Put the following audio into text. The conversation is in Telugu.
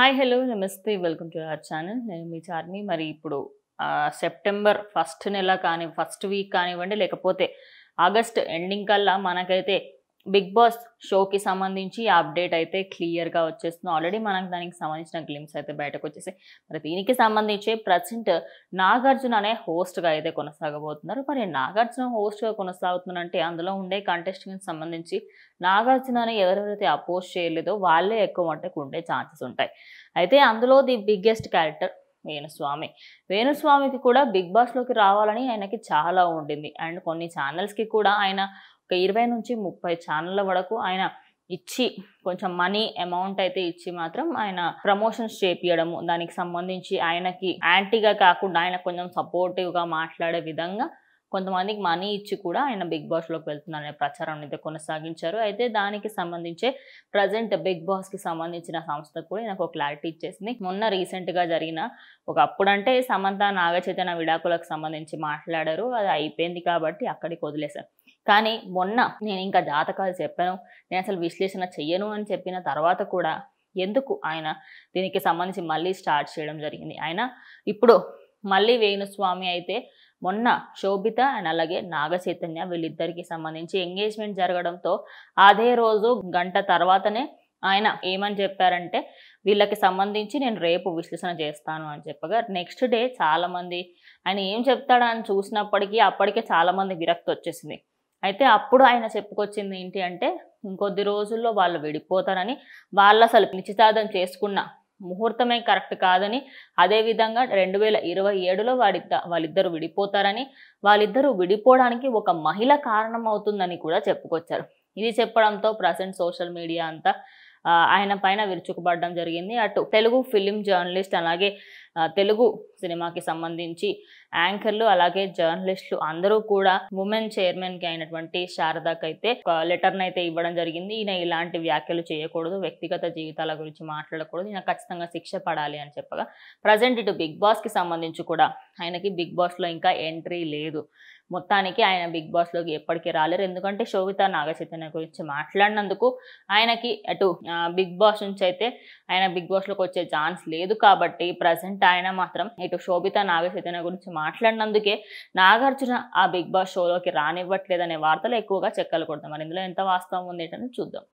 హాయ్ హలో నమస్తే వెల్కమ్ టు అవర్ ఛానల్ నేను మీ చార్మి మరి ఇప్పుడు సెప్టెంబర్ ఫస్ట్ నెల కానీ ఫస్ట్ వీక్ కానివ్వండి లేకపోతే ఆగస్ట్ ఎండింగ్ కల్లా మనకైతే బిగ్ బాస్ షోకి సంబంధించి అప్డేట్ అయితే క్లియర్గా వచ్చేస్తుంది ఆల్రెడీ మనకు దానికి సంబంధించిన గ్లిమ్స్ అయితే బయటకు వచ్చేసాయి మరి దీనికి సంబంధించి ప్రజెంట్ నాగార్జున అనే హోస్ట్గా అయితే కొనసాగబోతున్నారు మరి నాగార్జున హోస్ట్గా కొనసాగుతున్నారంటే అందులో ఉండే కంటెస్టెంట్కి సంబంధించి నాగార్జునని ఎవరెవరైతే అపోజ్ చేయలేదో వాళ్ళే ఎక్కువ అంటే ఉండే ఛాన్సెస్ ఉంటాయి అయితే అందులో ది బిగ్గెస్ట్ క్యారెక్టర్ వేణుస్వామి వేణుస్వామికి కూడా బిగ్ బాస్లోకి రావాలని ఆయనకి చాలా ఉండింది అండ్ కొన్ని ఛానల్స్కి కూడా ఆయన ఒక ఇరవై నుంచి ముప్పై ఛానళ్ళ వరకు ఆయన ఇచ్చి కొంచెం మనీ అమౌంట్ అయితే ఇచ్చి మాత్రం ఆయన ప్రమోషన్స్ చేపియడము దానికి సంబంధించి ఆయనకి యాంటీగా కాకుండా ఆయన కొంచెం సపోర్టివ్గా మాట్లాడే విధంగా కొంతమందికి మనీ ఇచ్చి కూడా ఆయన బిగ్ బాస్లోకి వెళ్తున్నారనే ప్రచారం అయితే కొనసాగించారు అయితే దానికి సంబంధించే ప్రజెంట్ బిగ్ బాస్కి సంబంధించిన సంస్థ కూడా నాకు క్లారిటీ ఇచ్చేసింది మొన్న రీసెంట్గా జరిగిన ఒక అప్పుడంటే సమంత నాగచైతన్య విడాకులకు సంబంధించి మాట్లాడారు అది అయిపోయింది కాబట్టి అక్కడికి వదిలేశారు కానీ మొన్న నేను ఇంకా జాతకాలు చెప్పాను నేను అసలు విశ్లేషణ చెయ్యను అని చెప్పిన తర్వాత కూడా ఎందుకు ఆయన దీనికి సంబంధించి మళ్ళీ స్టార్ట్ చేయడం జరిగింది ఆయన ఇప్పుడు మళ్ళీ వేణుస్వామి అయితే మొన్న శోభిత అండ్ అలాగే నాగచైతన్య వీళ్ళిద్దరికి సంబంధించి ఎంగేజ్మెంట్ జరగడంతో అదే రోజు గంట తర్వాతనే ఆయన ఏమని చెప్పారంటే వీళ్ళకి సంబంధించి నేను రేపు విశ్లేషణ చేస్తాను అని చెప్పగా నెక్స్ట్ డే చాలామంది ఆయన ఏం చెప్తాడా అని చూసినప్పటికీ అప్పటికే చాలామంది విరక్తి వచ్చేసింది అయితే అప్పుడు ఆయన చెప్పుకొచ్చింది ఏంటి అంటే ఇంకొద్ది రోజుల్లో వాళ్ళు విడిపోతారని వాళ్ళు అసలు నిశ్చితార్థం చేసుకున్న ముహూర్తమే కరెక్ట్ కాదని అదేవిధంగా రెండు వేల ఇరవై ఏడులో వాడిద్ద వాళ్ళిద్దరు విడిపోతారని వాళ్ళిద్దరూ విడిపోవడానికి ఒక మహిళ కారణం అవుతుందని కూడా చెప్పుకొచ్చారు ఇది చెప్పడంతో ప్రజెంట్ సోషల్ మీడియా అంతా ఆయన పైన విరుచుకుపడడం జరిగింది అటు తెలుగు ఫిలిం జర్నలిస్ట్ అలాగే తెలుగు సినిమాకి సంబంధించి యాంకర్లు అలాగే జర్నలిస్టులు అందరూ కూడా ఉమెన్ చైర్మన్ కి అయినటువంటి శారదాకి అయితే ఒక లెటర్ని అయితే ఇవ్వడం జరిగింది ఈయన ఇలాంటి వ్యాఖ్యలు చేయకూడదు వ్యక్తిగత జీవితాల గురించి మాట్లాడకూడదు ఈయన ఖచ్చితంగా శిక్ష పడాలి అని చెప్పగా ప్రజెంట్ ఇటు బిగ్ బాస్కి సంబంధించి కూడా ఆయనకి బిగ్ బాస్లో ఇంకా ఎంట్రీ లేదు మొత్తానికి ఆయన బిగ్ బాస్లోకి ఎప్పటికీ రాలేరు ఎందుకంటే శోభిత నాగచైతన్య గురించి మాట్లాడినందుకు ఆయనకి అటు బిగ్ బాస్ నుంచి అయితే ఆయన బిగ్ బాస్లోకి వచ్చే ఛాన్స్ లేదు కాబట్టి ప్రజెంట్ ఆయన మాత్రం ఇటు శోభిత నాగచైతన్య గురించి మాట్లాడినందుకే నాగార్జున ఆ బిగ్ బాస్ షోలోకి రానివ్వట్లేదనే వార్తలు ఎక్కువగా చెక్కలు కొడతాం మరి ఇందులో ఎంత వాస్తవం ఉంది ఏంటని చూద్దాం